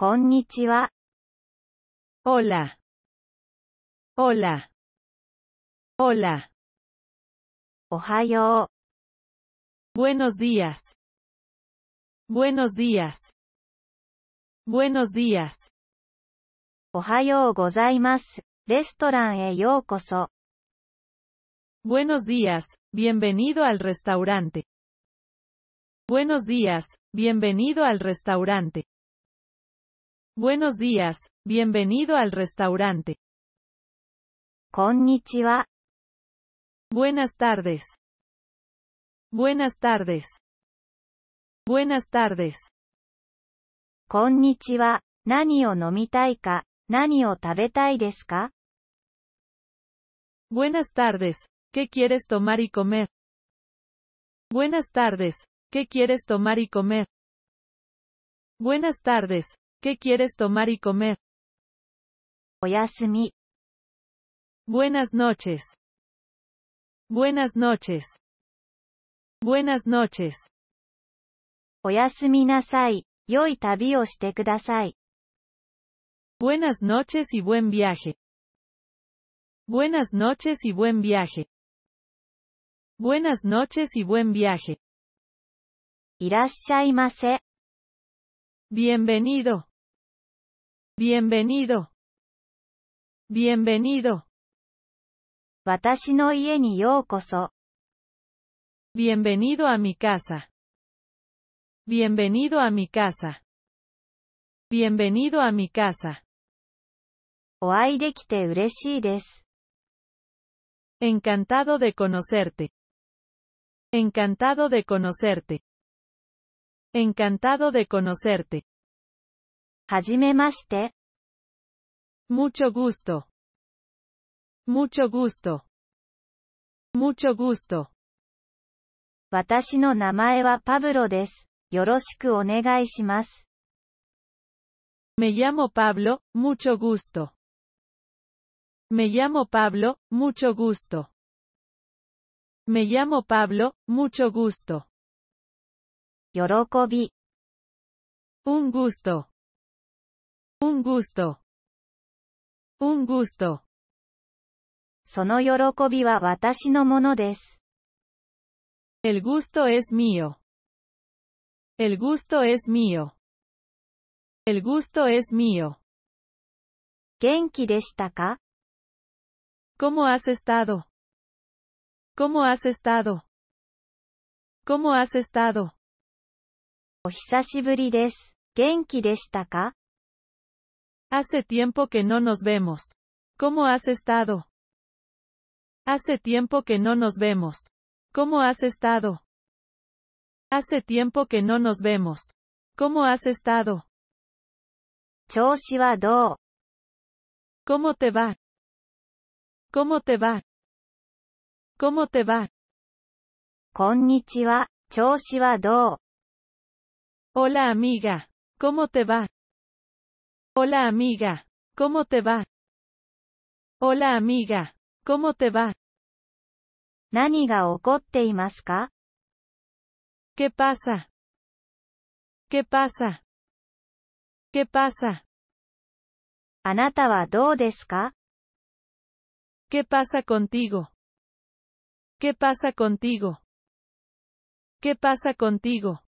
Konnichiwa. Hola. Hola. Hola. Ohayo. Buenos días. Buenos días. Buenos días. Ohayo gozaimasu. Restaurant e Buenos días, bienvenido al restaurante. Buenos días, bienvenido al restaurante. Buenos días, bienvenido al restaurante. Konnichiwa. Buenas tardes. Buenas tardes. Buenas tardes. Konnichiwa. ¿Nani o nomitai ¿Nani o Buenas tardes. ¿Qué quieres tomar y comer? Buenas tardes. ¿Qué quieres tomar y comer? Buenas tardes. ¿Qué quieres tomar y comer? Oyasumi. Buenas noches. Buenas noches. Buenas noches. Oyasumi Yoi tabi o kudasai. Buenas noches y buen viaje. Buenas noches y buen viaje. Buenas noches y buen viaje. Bienvenido. Bienvenido. Bienvenido. bienvenido a mi casa. Bienvenido a mi casa. Bienvenido a mi casa. encantado de conocerte. Encantado de conocerte. Encantado de conocerte. はじめまして。mucho gusto, mucho gusto, mucho gusto。私の名前はパブロです。よろしくお願いします。Me llamo Pablo, mucho gusto. Me llamo Pablo, mucho gusto. Me llamo Pablo, mucho gusto. 喜び Un gusto. Un gusto. Un gusto. El gusto es mío. El gusto es mío. El gusto es mío. 元気でしたか ¿Cómo has estado? ¿Cómo has estado? ¿Cómo has estado? お久しぶりです。元気でしたか Hace tiempo que no nos vemos. ¿Cómo has estado? Hace tiempo que no nos vemos. ¿Cómo has estado? Hace tiempo que no nos vemos. ¿Cómo has estado? ¿Cómo te va? ¿Cómo te va? ¿Cómo te va? Hola amiga. ¿Cómo te va? Hola amiga, ¿cómo te va? Hola amiga, ¿cómo te va? ka? ¿Qué pasa? ¿Qué pasa? ¿Qué pasa? あなたはどうですか ¿Qué pasa contigo? ¿Qué pasa contigo? ¿Qué pasa contigo?